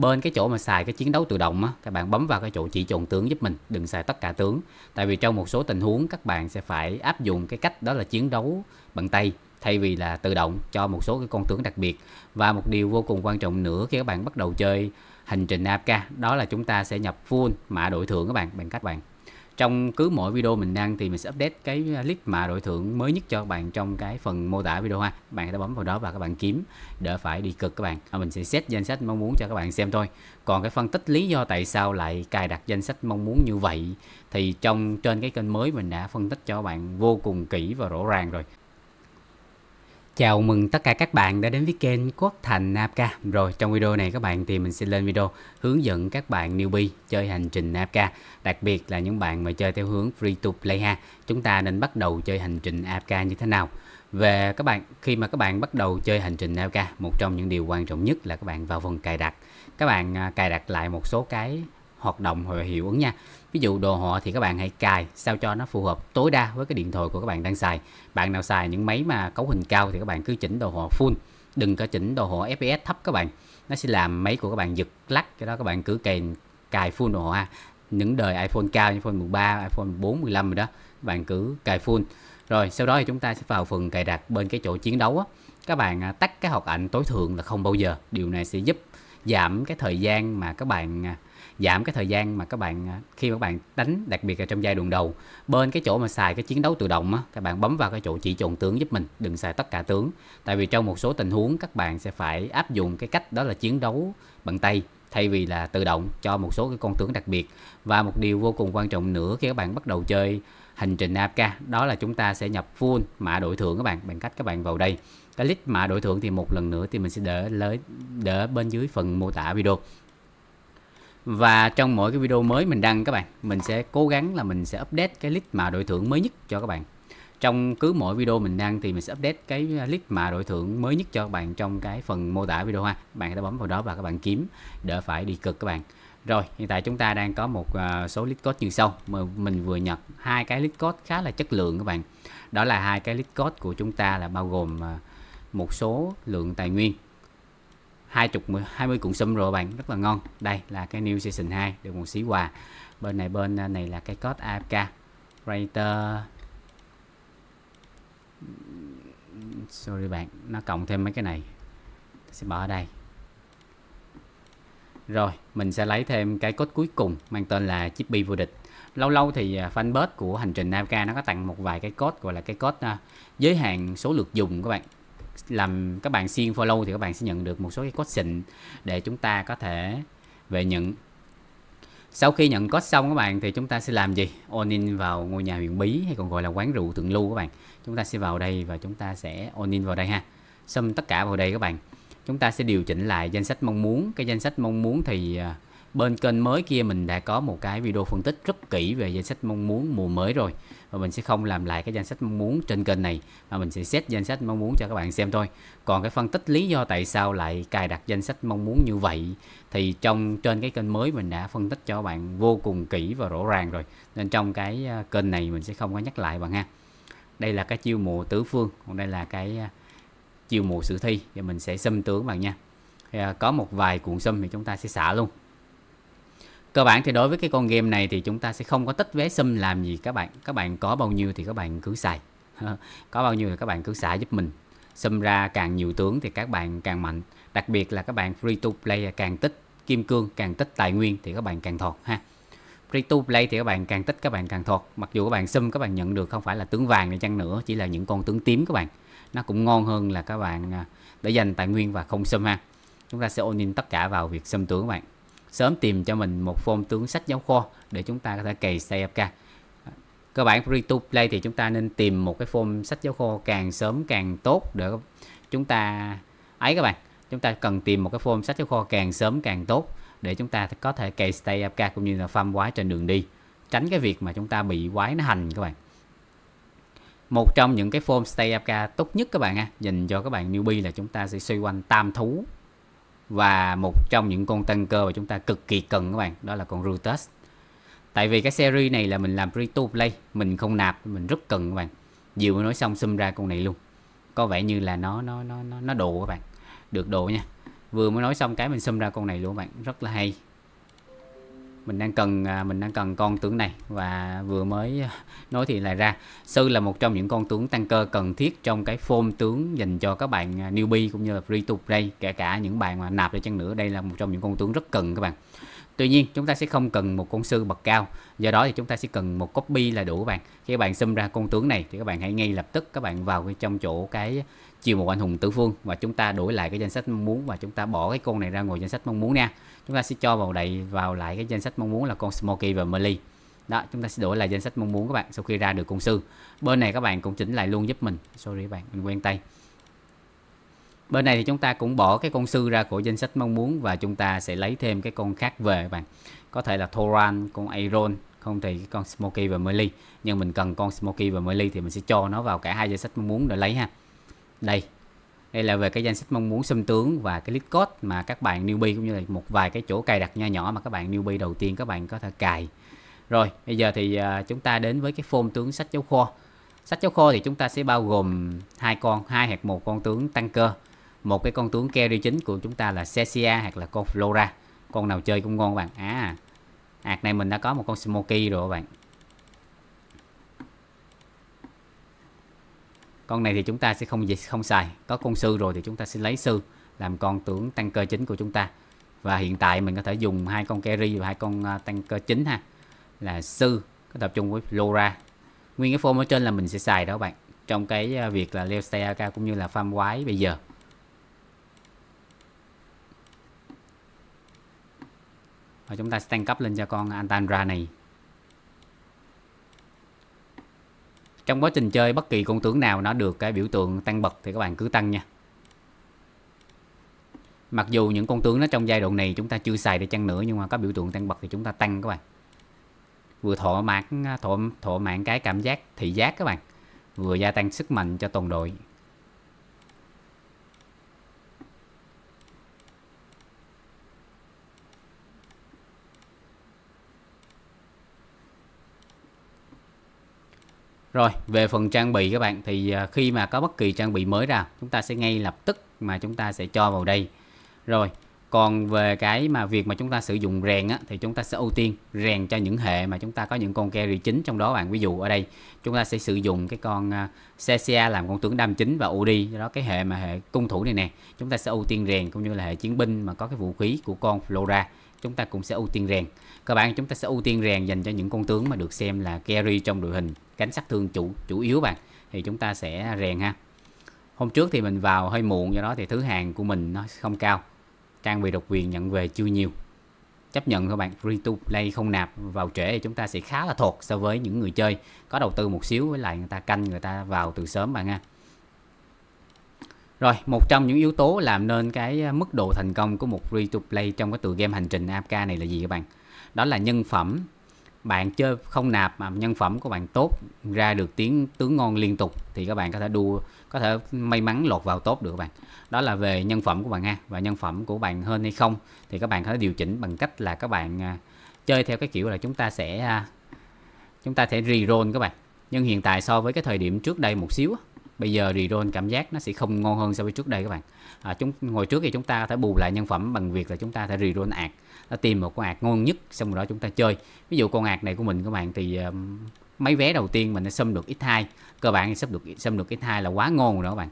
bên cái chỗ mà xài cái chiến đấu tự động á các bạn bấm vào cái chỗ chỉ chọn tướng giúp mình đừng xài tất cả tướng tại vì trong một số tình huống các bạn sẽ phải áp dụng cái cách đó là chiến đấu bằng tay thay vì là tự động cho một số cái con tướng đặc biệt và một điều vô cùng quan trọng nữa khi các bạn bắt đầu chơi hành trình APK đó là chúng ta sẽ nhập full mã đổi thưởng các bạn bằng cách bạn trong cứ mỗi video mình đăng thì mình sẽ update cái uh, list mà đội thưởng mới nhất cho các bạn trong cái phần mô tả video ha bạn hãy bấm vào đó và các bạn kiếm đỡ phải đi cực các bạn à, mình sẽ set danh sách mong muốn cho các bạn xem thôi còn cái phân tích lý do tại sao lại cài đặt danh sách mong muốn như vậy thì trong trên cái kênh mới mình đã phân tích cho các bạn vô cùng kỹ và rõ ràng rồi Chào mừng tất cả các bạn đã đến với kênh Quốc Thành Napca. Rồi trong video này các bạn thì mình sẽ lên video hướng dẫn các bạn newbie chơi hành trình Napca, đặc biệt là những bạn mà chơi theo hướng free to play ha. Chúng ta nên bắt đầu chơi hành trình Napca như thế nào? Về các bạn khi mà các bạn bắt đầu chơi hành trình Napca, một trong những điều quan trọng nhất là các bạn vào phần cài đặt. Các bạn à, cài đặt lại một số cái hoạt động hoặc hiệu ứng nha ví dụ đồ họa thì các bạn hãy cài sao cho nó phù hợp tối đa với cái điện thoại của các bạn đang xài bạn nào xài những máy mà cấu hình cao thì các bạn cứ chỉnh đồ họa full đừng có chỉnh đồ họa fps thấp các bạn nó sẽ làm máy của các bạn giật lắc cái đó các bạn cứ cài cài full đồ họa những đời iPhone cao như iPhone 13, iPhone 14, rồi đó các bạn cứ cài full rồi sau đó thì chúng ta sẽ vào phần cài đặt bên cái chỗ chiến đấu á các bạn à, tắt cái hoạt ảnh tối thượng là không bao giờ điều này sẽ giúp giảm cái thời gian mà các bạn à, giảm cái thời gian mà các bạn à, khi các bạn đánh đặc biệt là trong giai đoạn đầu bên cái chỗ mà xài cái chiến đấu tự động á, các bạn bấm vào cái chỗ chỉ chọn tướng giúp mình đừng xài tất cả tướng tại vì trong một số tình huống các bạn sẽ phải áp dụng cái cách đó là chiến đấu bằng tay thay vì là tự động cho một số cái con tướng đặc biệt và một điều vô cùng quan trọng nữa khi các bạn bắt đầu chơi hành trình APK đó là chúng ta sẽ nhập full mã đổi thưởng các bạn bằng cách các bạn vào đây cái list mã đổi thưởng thì một lần nữa thì mình sẽ để lấy để bên dưới phần mô tả video và trong mỗi cái video mới mình đăng các bạn mình sẽ cố gắng là mình sẽ update cái list mà đội thưởng mới nhất cho các bạn trong cứ mỗi video mình đăng thì mình sẽ update cái à, list mà đội thưởng mới nhất cho các bạn trong cái phần mô tả video ha bạn hãy bấm vào đó và các bạn kiếm đỡ phải đi cực các bạn rồi hiện tại chúng ta đang có một à, số list code như sau mà mình vừa nhập hai cái list code khá là chất lượng các bạn đó là hai cái list code của chúng ta là bao gồm à, một số lượng tài nguyên 20 20 cuộn sum rồi bạn rất là ngon đây là cái new season 2 được một xí quà bên này bên à, này là cái code AFK writer sorry bạn nó cộng thêm mấy cái này Tôi sẽ bỏ ở đây rồi mình sẽ lấy thêm cái code cuối cùng mang tên là chippy vô địch lâu lâu thì à, fanpage của hành trình AFK nó có tặng một vài cái code gọi là cái code à, giới hạn số lượt dùng các bạn làm các bạn xuyên follow thì các bạn sẽ nhận được một số cái code xịn để chúng ta có thể về nhận sau khi nhận code xong các bạn thì chúng ta sẽ làm gì on in vào ngôi nhà huyền bí hay còn gọi là quán rượu thượng lưu các bạn chúng ta sẽ vào đây và chúng ta sẽ on in vào đây ha Xâm tất cả vào đây các bạn chúng ta sẽ điều chỉnh lại danh sách mong muốn cái danh sách mong muốn thì uh, bên kênh mới kia mình đã có một cái video phân tích rất kỹ về danh sách mong muốn mùa mới rồi và mình sẽ không làm lại cái danh sách mong muốn trên kênh này mà mình sẽ xét danh sách mong muốn cho các bạn xem thôi còn cái phân tích lý do tại sao lại cài đặt danh sách mong muốn như vậy thì trong trên cái kênh mới mình đã phân tích cho các bạn vô cùng kỹ và rõ ràng rồi nên trong cái à, kênh này mình sẽ không có nhắc lại bạn ha đây là cái chiêu mộ tứ phương còn đây là cái à, chiêu mộ sử thi thì mình sẽ xâm tướng bạn nha à, có một vài cuộn xâm thì chúng ta sẽ xả luôn cơ bản thì đối với cái con game này thì chúng ta sẽ không có tích vé sim làm gì các bạn các bạn có bao nhiêu thì các bạn cứ xài có bao nhiêu thì các bạn cứ xả giúp mình xâm ra càng nhiều tướng thì các bạn càng mạnh đặc biệt là các bạn free to play càng tích kim cương càng tích tài nguyên thì các bạn càng thọt ha free to play thì các bạn càng tích các bạn càng thọt mặc dù các bạn xâm các bạn nhận được không phải là tướng vàng này chăng nữa chỉ là những con tướng tím các bạn nó cũng ngon hơn là các bạn để dành tài nguyên và không xâm ha chúng ta sẽ ôn in tất cả vào việc xâm tướng các bạn sớm tìm cho mình một phôn tướng sách giáo khoa để chúng ta có thể cày CFK cơ bản free to play thì chúng ta nên tìm một cái form sách giáo khoa càng sớm càng tốt để chúng ta ấy các bạn chúng ta cần tìm một cái form sách giáo khoa càng sớm càng tốt để chúng ta có thể cày stay APK cũng như là farm quái trên đường đi tránh cái việc mà chúng ta bị quái nó hành các bạn một trong những cái form stay APK tốt nhất các bạn ha dành cho các bạn newbie là chúng ta sẽ xoay quanh tam thú và một trong những con tăng cơ mà chúng ta cực kỳ cần các bạn đó là con Rutus tại vì cái series này là mình làm free to play mình không nạp mình rất cần các bạn vừa mới nói xong xâm ra con này luôn có vẻ như là nó nó nó nó nó độ các bạn được độ nha vừa mới nói xong cái mình xâm ra con này luôn các bạn rất là hay mình đang cần à, mình đang cần con tướng này và vừa mới nói thì lại ra sư là một trong những con tướng tăng cơ cần thiết trong cái form tướng dành cho các bạn à, newbie cũng như là free to play kể cả những bạn mà nạp để chăng nữa đây là một trong những con tướng rất cần các bạn Tuy nhiên chúng ta sẽ không cần một con sư bậc cao Do đó thì chúng ta sẽ cần một copy là đủ các bạn Khi các bạn xâm ra con tướng này thì các bạn hãy ngay lập tức các bạn vào trong chỗ cái chiều một anh hùng tử phương và chúng ta đổi lại cái danh sách mong muốn và chúng ta bỏ cái con này ra ngoài danh sách mong muốn nha chúng ta sẽ cho vào đầy vào lại cái danh sách mong muốn là con Smoky và Merly đó chúng ta sẽ đổi lại danh sách mong muốn các bạn sau khi ra được con sư bên này các bạn cũng chỉnh lại luôn giúp mình sorry các bạn mình quen tay bên này thì chúng ta cũng bỏ cái con sư ra khỏi danh sách mong muốn và chúng ta sẽ lấy thêm cái con khác về các bạn có thể là Thoran con Aeron không thì con Smoky và Merly nhưng mình cần con Smoky và Merly thì mình sẽ cho nó vào cả hai danh sách mong muốn để lấy ha đây đây là về cái danh sách mong muốn xâm tướng và cái list code mà các bạn newbie cũng như là một vài cái chỗ cài đặt nho nhỏ mà các bạn newbie đầu tiên các bạn có thể cài rồi bây giờ thì à, chúng ta đến với cái form tướng sách giáo khoa sách giáo khoa thì chúng ta sẽ bao gồm hai con hai hoặc một con tướng tăng cơ một cái con tướng carry chính của chúng ta là Cecia hoặc là con Flora con nào chơi cũng ngon các bạn à hạt à, này mình đã có một con Smoky rồi các bạn con này thì chúng ta sẽ không gì không xài có con sư rồi thì chúng ta sẽ lấy sư làm con tướng tăng cơ chính của chúng ta và hiện tại mình có thể dùng hai con carry và hai con à, tăng cơ chính ha là sư có tập trung với lora nguyên cái form ở trên là mình sẽ xài đó bạn trong cái à, việc là leo xe AK cũng như là farm quái bây giờ và chúng ta sẽ tăng cấp lên cho con Antandra này trong quá trình chơi bất kỳ con tướng nào nó được cái biểu tượng tăng bậc thì các bạn cứ tăng nha mặc dù những con tướng nó trong giai đoạn này chúng ta chưa xài để chăng nữa nhưng mà có biểu tượng tăng bậc thì chúng ta tăng các bạn vừa thỏa mãn thỏa, thỏa mãn cái cảm giác thị giác các bạn vừa gia tăng sức mạnh cho toàn đội Rồi, về phần trang bị các bạn thì à, khi mà có bất kỳ trang bị mới ra, chúng ta sẽ ngay lập tức mà chúng ta sẽ cho vào đây. Rồi, còn về cái mà việc mà chúng ta sử dụng rèn á, thì chúng ta sẽ ưu tiên rèn cho những hệ mà chúng ta có những con carry chính trong đó bạn ví dụ ở đây chúng ta sẽ sử dụng cái con à, CCA làm con tướng đam chính và OD đó cái hệ mà hệ cung thủ này nè chúng ta sẽ ưu tiên rèn cũng như là hệ chiến binh mà có cái vũ khí của con Flora chúng ta cũng sẽ ưu tiên rèn các bạn chúng ta sẽ ưu tiên rèn dành cho những con tướng mà được xem là carry trong đội hình cánh sát thương chủ chủ yếu bạn thì chúng ta sẽ rèn ha hôm trước thì mình vào hơi muộn do đó thì thứ hàng của mình nó không cao trang bị độc quyền nhận về chưa nhiều chấp nhận các bạn free to play không nạp vào trễ thì chúng ta sẽ khá là thuộc so với những người chơi có đầu tư một xíu với lại người ta canh người ta vào từ sớm bạn nha rồi một trong những yếu tố làm nên cái à, mức độ thành công của một free to play trong cái tựa game hành trình APK này là gì các bạn đó là nhân phẩm bạn chơi không nạp mà nhân phẩm của bạn tốt ra được tiếng tướng ngon liên tục thì các bạn có thể đua có thể may mắn lột vào tốt được các bạn đó là về nhân phẩm của bạn ha và nhân phẩm của bạn hơn hay không thì các bạn có thể điều chỉnh bằng cách là các bạn à, chơi theo cái kiểu là chúng ta sẽ à, chúng ta sẽ reroll các bạn nhưng hiện tại so với cái thời điểm trước đây một xíu bây giờ reroll cảm giác nó sẽ không ngon hơn so với trước đây các bạn à, chúng ngồi trước thì chúng ta có thể bù lại nhân phẩm bằng việc là chúng ta sẽ reroll ạc tìm một con ạc ngon nhất xong rồi đó chúng ta chơi ví dụ con ạc này của mình các bạn thì ờ, mấy vé đầu tiên mình đã xâm được x hai cơ bản sắp được xâm được x hai là quá ngon rồi đó các bạn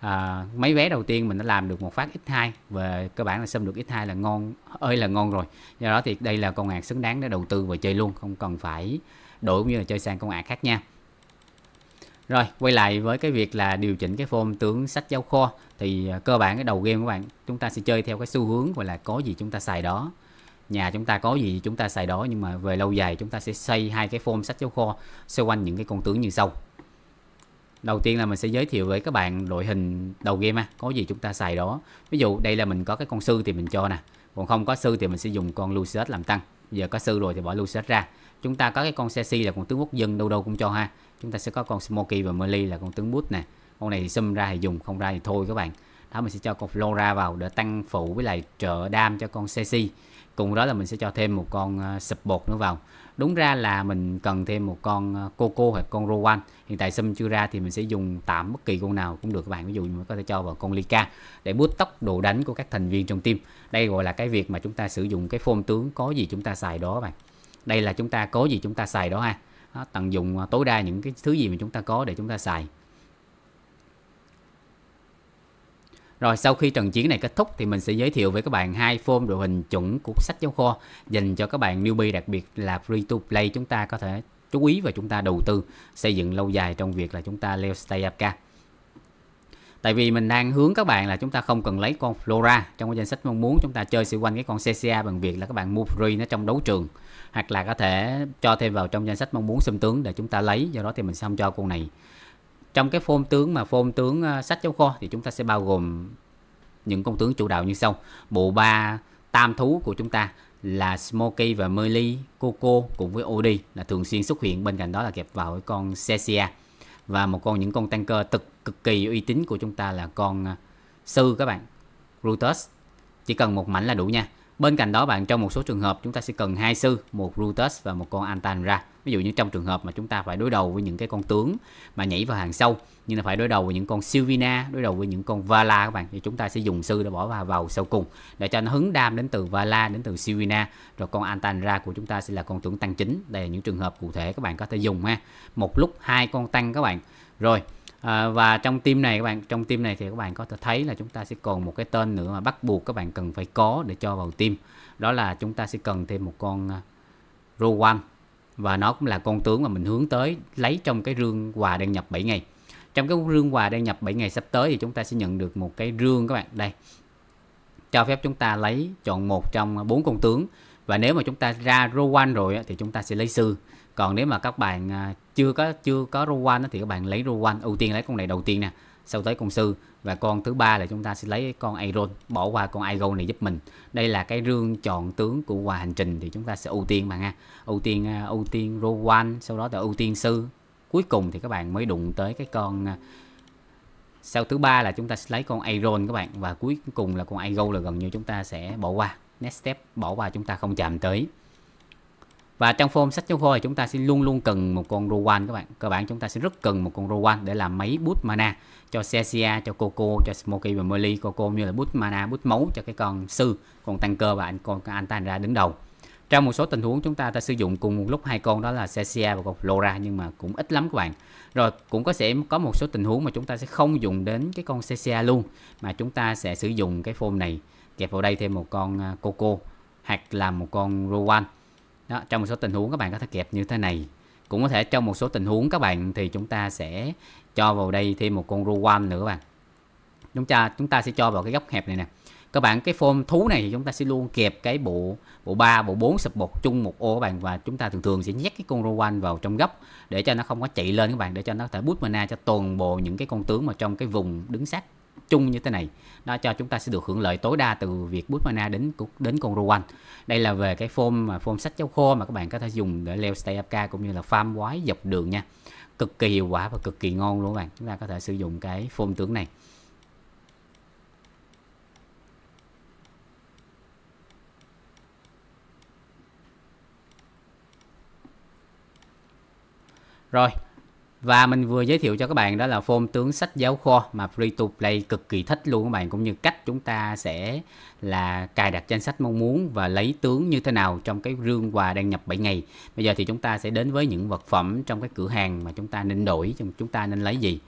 à, mấy vé đầu tiên mình đã làm được một phát x hai và cơ bản là xâm được x hai là ngon ơi là ngon rồi do đó thì đây là con ạc xứng đáng để đầu tư và chơi luôn không cần phải đổi cũng như là chơi sang con ạc khác nha rồi quay lại với cái việc là điều chỉnh cái form tướng sách giáo khoa thì ờ, cơ bản cái đầu game các bạn chúng ta sẽ chơi theo cái xu hướng gọi là có gì chúng ta xài đó nhà chúng ta có gì chúng ta xài đó nhưng mà về lâu dài chúng ta sẽ xây hai cái form sách giáo khoa xoay quanh những cái con tướng như sau đầu tiên là mình sẽ giới thiệu với các bạn đội hình đầu game ha. có gì chúng ta xài đó ví dụ đây là mình có cái con sư thì mình cho nè còn không có sư thì mình sẽ dùng con Lucius làm tăng giờ có sư rồi thì bỏ Lucius ra chúng ta có cái con Ceci là con tướng quốc dân đâu đâu cũng cho ha chúng ta sẽ có con Smoky và Merly là con tướng bút nè con này thì xâm ra thì dùng không ra thì thôi các bạn đó mình sẽ cho con Flora vào để tăng phụ với lại trợ đam cho con Ceci cùng đó là mình sẽ cho thêm một con ờ, sập bột nữa vào đúng ra là mình cần thêm một con ờ, coco hoặc con rowan hiện tại sum chưa ra thì mình sẽ dùng tạm bất kỳ con nào cũng được các bạn ví dụ mình có thể cho vào con lika để bút tốc độ đánh của các thành viên trong team đây gọi là cái việc mà chúng ta sử dụng cái phôn tướng có gì chúng ta xài đó bạn đây là chúng ta có gì chúng ta xài đó ha đó, tận dụng ờ, tối đa những cái thứ gì mà chúng ta có để chúng ta xài Rồi sau khi trận chiến này kết thúc thì mình sẽ giới thiệu với các bạn hai form đội hình chuẩn của sách giáo khoa dành cho các bạn newbie đặc biệt là free to play chúng ta có thể chú ý và chúng ta đầu tư xây dựng lâu dài trong việc là chúng ta leo stay up ca. Tại vì mình đang hướng các bạn là chúng ta không cần lấy con Flora trong cái danh sách mong muốn chúng ta chơi xung quanh cái con CCA bằng việc là các bạn mua free nó trong đấu trường hoặc là có thể cho thêm vào trong danh sách mong muốn xâm tướng để chúng ta lấy do đó thì mình sẽ không cho con này trong cái phôn tướng mà phôn tướng ờ, sách giáo khoa thì chúng ta sẽ bao gồm những con tướng chủ đạo như sau bộ ba tam thú của chúng ta là Smoky và Merly, Coco cùng với Odi là thường xuyên xuất hiện bên cạnh đó là kẹp vào với con Cecia và một con những con tanker thực cực kỳ uy tín của chúng ta là con ờ, sư các bạn Brutus chỉ cần một mảnh là đủ nha Bên cạnh đó bạn trong một số trường hợp chúng ta sẽ cần hai sư, một Brutus và một con Antan Ví dụ như trong trường hợp mà chúng ta phải đối đầu với những cái con tướng mà nhảy vào hàng sâu như là phải đối đầu với những con Sylvina, đối đầu với những con Vala các bạn thì chúng ta sẽ dùng sư để bỏ vào vào sau cùng để cho nó hứng đam đến từ Vala đến từ Sylvina rồi con Antan của chúng ta sẽ là con tướng tăng chính. Đây là những trường hợp cụ thể các bạn có thể dùng ha. Một lúc hai con tăng các bạn. Rồi à, và trong team này các bạn trong team này thì các bạn có thể thấy là chúng ta sẽ còn một cái tên nữa mà bắt buộc các bạn cần phải có để cho vào team đó là chúng ta sẽ cần thêm một con ờ, Rowan và nó cũng là con tướng mà mình hướng tới lấy trong cái rương quà đăng nhập 7 ngày trong cái rương quà đăng nhập 7 ngày sắp tới thì chúng ta sẽ nhận được một cái rương các bạn đây cho phép chúng ta lấy chọn một trong bốn con tướng và nếu mà chúng ta ra Rowan rồi thì chúng ta sẽ lấy sư còn nếu mà các bạn à, chưa có chưa có row one thì các bạn lấy row one ưu tiên lấy con này đầu tiên nè sau tới con sư và con thứ ba là chúng ta sẽ lấy con iron bỏ qua con Aigo này giúp mình đây là cái rương chọn tướng của quà hành trình thì chúng ta sẽ ưu tiên bạn nha ưu tiên à, ưu tiên row one sau đó là ưu tiên sư cuối cùng thì các bạn mới đụng tới cái con à, sau thứ ba là chúng ta sẽ lấy con iron các bạn và cuối cùng là con Aigo là gần như chúng ta sẽ bỏ qua next step bỏ qua chúng ta không chạm tới và trong form sách chống khô thì chúng ta sẽ luôn luôn cần một con Rowan các bạn cơ bản chúng ta sẽ rất cần một con Rowan để làm mấy bút mana cho Cecia cho Coco cho Smokey và Molly Coco như là bút mana bút máu cho cái con sư con tăng cơ và anh con anh ta ra đứng đầu trong một số tình huống chúng ta ta sử dụng cùng một lúc hai con đó là Cecia và con Flora nhưng mà cũng ít lắm các bạn rồi cũng có sẽ có một số tình huống mà chúng ta sẽ không dùng đến cái con Cecia luôn mà chúng ta sẽ sử dụng cái form này kẹp vào đây thêm một con à, Coco hoặc là một con Rowan đó, trong một số tình huống các bạn có thể kẹp như thế này. Cũng có thể trong một số tình huống các bạn thì chúng ta sẽ cho vào đây thêm một con ruwan nữa các bạn. Chúng ta chúng ta sẽ cho vào cái góc hẹp này nè. Các bạn cái form thú này thì chúng ta sẽ luôn kẹp cái bộ bộ 3, bộ 4 sập bột chung một ô các bạn và chúng ta thường thường sẽ nhét cái con ruwan vào trong góc để cho nó không có chạy lên các bạn để cho nó có thể boost mana cho toàn bộ những cái con tướng mà trong cái vùng đứng sát chung như thế này đó cho chúng ta sẽ được hưởng lợi tối đa từ việc boost mana đến đến con Ruan đây là về cái form mà form sách giáo khô mà các bạn có thể dùng để leo stay AFK cũng như là farm quái dọc đường nha cực kỳ hiệu quả và cực kỳ ngon luôn các bạn chúng ta có thể sử dụng cái form tướng này rồi và mình vừa giới thiệu cho các bạn đó là phôm tướng sách giáo khoa mà free to play cực kỳ thích luôn các bạn cũng như cách chúng ta sẽ là cài đặt danh sách mong muốn và lấy tướng như thế nào trong cái rương quà đang nhập 7 ngày. Bây giờ thì chúng ta sẽ đến với những vật phẩm trong cái cửa hàng mà chúng ta nên đổi, chúng ta nên lấy gì.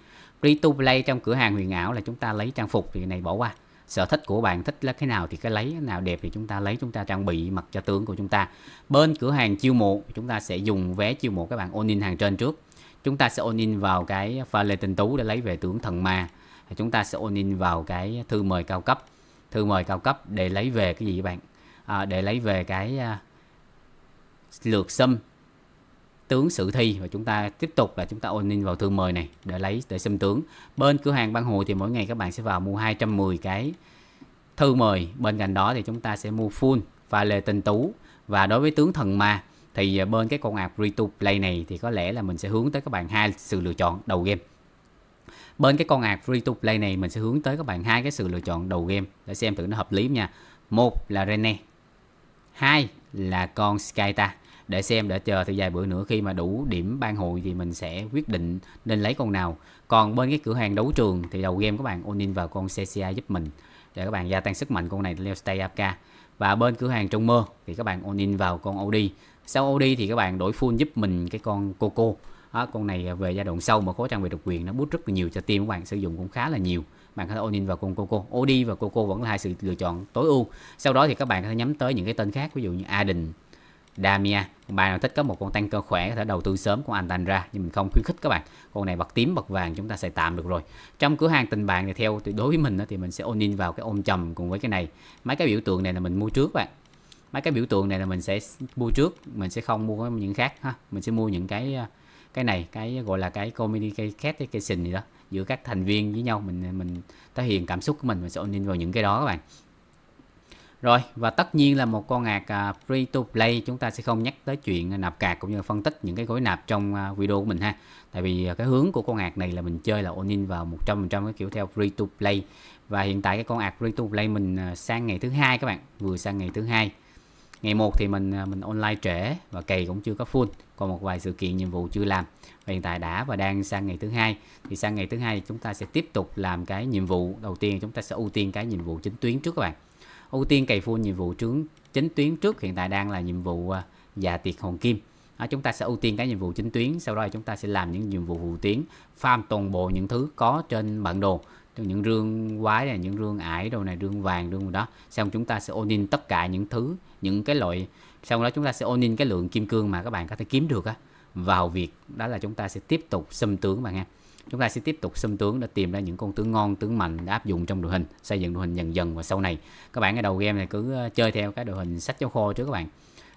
Free to play trong cửa hàng huyền ảo là chúng ta lấy trang phục thì này bỏ qua sở thích của bạn thích là cái nào thì cái lấy cái nào đẹp thì chúng ta lấy chúng ta trang bị mặc cho tướng của chúng ta bên cửa hàng chiêu mộ chúng ta sẽ dùng vé chiêu mộ các bạn ôn in hàng trên trước chúng ta sẽ ôn in vào cái pha lê tinh tú để lấy về tướng thần ma chúng ta sẽ ôn in vào cái thư mời cao cấp thư mời cao cấp để lấy về cái gì các bạn à, để lấy về cái à, lược xâm tướng sử thi và chúng ta tiếp tục là chúng ta ôn in vào thư mời này để lấy để xâm tướng bên cửa hàng băng hồ thì mỗi ngày các bạn sẽ vào mua 210 cái thư mời bên cạnh đó thì chúng ta sẽ mua full pha lê tinh tú và đối với tướng thần ma thì à, bên cái con app free to play này thì có lẽ là mình sẽ hướng tới các bạn hai sự lựa chọn đầu game bên cái con app free to play này mình sẽ hướng tới các bạn hai cái sự lựa chọn đầu game để xem thử nó hợp lý nha một là Rene hai là con Skyta để xem để chờ thời vài bữa nữa khi mà đủ điểm ban hội thì mình sẽ quyết định nên lấy con nào còn bên cái cửa hàng đấu trường thì đầu game các bạn Onin vào con CCA giúp mình để các bạn gia tăng sức mạnh con này leo stay Apka và bên cửa hàng trong mơ thì các bạn Onin vào con Audi sau OD thì các bạn đổi full giúp mình cái con Coco đó, con này về giai đoạn sâu mà có trang bị độc quyền nó bút rất là nhiều cho team các bạn sử dụng cũng khá là nhiều bạn có thể Onin vào con Coco OD và Coco vẫn là hai sự lựa chọn tối ưu sau đó thì các bạn có thể nhắm tới những cái tên khác ví dụ như Aden Damia bạn nào thích có một con tăng cơ khỏe có thể đầu tư sớm con Antan ra nhưng mình không khuyến khích các bạn con này bật tím bật vàng chúng ta sẽ tạm được rồi trong cửa hàng tình bạn thì theo đối với mình thì mình sẽ Onin vào cái ôm trầm cùng với cái này mấy cái biểu tượng này là mình mua trước bạn mấy cái biểu tượng này là mình sẽ mua trước mình sẽ không mua những khác ha mình sẽ mua những cái ờ, cái này cái gọi là cái communication gì đó giữa các thành viên với nhau mình ờ, mình thể hiện cảm xúc của mình mình sẽ in vào những cái đó các bạn rồi và tất nhiên là một con ngạc à, free to play chúng ta sẽ không nhắc tới chuyện nạp cạc cũng như phân tích những cái gói nạp trong à, video của mình ha. Tại vì ờ, cái hướng của con ngạc này là mình chơi là all in vào 100% cái kiểu theo free to play. Và hiện tại cái con ngạc free to play mình sang ngày thứ hai các bạn, vừa sang ngày thứ hai ngày một thì mình à, mình online trễ và cày cũng chưa có full còn một vài sự kiện nhiệm vụ chưa làm và hiện tại đã và đang sang ngày thứ hai thì sang ngày thứ hai chúng ta sẽ tiếp tục làm cái nhiệm vụ đầu tiên chúng ta sẽ ưu tiên cái nhiệm vụ chính tuyến trước các bạn ưu tiên cày full nhiệm vụ trướng chính tuyến trước hiện tại đang là nhiệm vụ già dạ tiệc hồn kim đó, chúng ta sẽ ưu tiên cái nhiệm vụ chính tuyến sau đó là chúng ta sẽ làm những nhiệm vụ phụ tuyến farm toàn bộ những thứ có trên bản đồ những rương quái này những rương ải đồ này rương vàng rương đó xong chúng ta sẽ ôn in tất cả những thứ những cái loại xong đó chúng ta sẽ ôn in cái lượng kim cương mà các bạn có thể kiếm được á vào việc đó là chúng ta sẽ tiếp tục xâm tướng bạn nghe. chúng ta sẽ tiếp tục xâm tướng để tìm ra những con tướng ngon tướng mạnh để áp dụng trong đội hình xây dựng đội hình dần dần và sau này các bạn ở đầu game này cứ ờ, chơi theo cái đội hình sách giáo khoa trước các bạn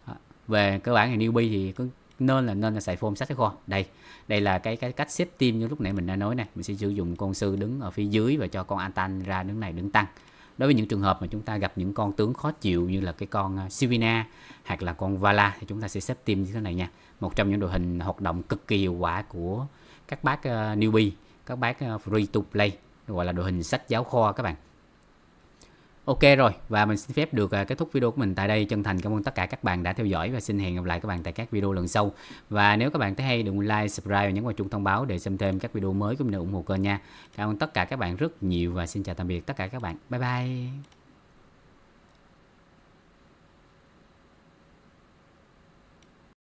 ờ, về cơ bản thì newbie thì cứ nên là nên là xài phôm sát cái kho đây đây là cái cái cách xếp tim như lúc nãy mình đã nói này mình sẽ sử dụng con sư đứng ở phía dưới và cho con antan ra đứng này đứng tăng đối với những trường hợp mà chúng ta gặp những con tướng khó chịu như là cái con à, Sivina hoặc là con Vala thì chúng ta sẽ xếp tim như thế này nha một trong những đội hình hoạt động cực kỳ hiệu quả của các bác à, newbie các bác à, free to play gọi là đội hình sách giáo khoa các bạn Ok rồi và mình xin phép được à, kết thúc video của mình tại đây. Chân thành cảm ơn tất cả các bạn đã theo dõi và xin hẹn gặp lại các bạn tại các video lần sau. Và nếu các bạn thấy hay đừng quên like, subscribe và nhấn vào chuông thông báo để xem thêm các video mới cũng như ủng hộ kênh nha. Cảm ơn tất cả các bạn rất nhiều và xin chào tạm biệt tất cả các bạn. Bye bye.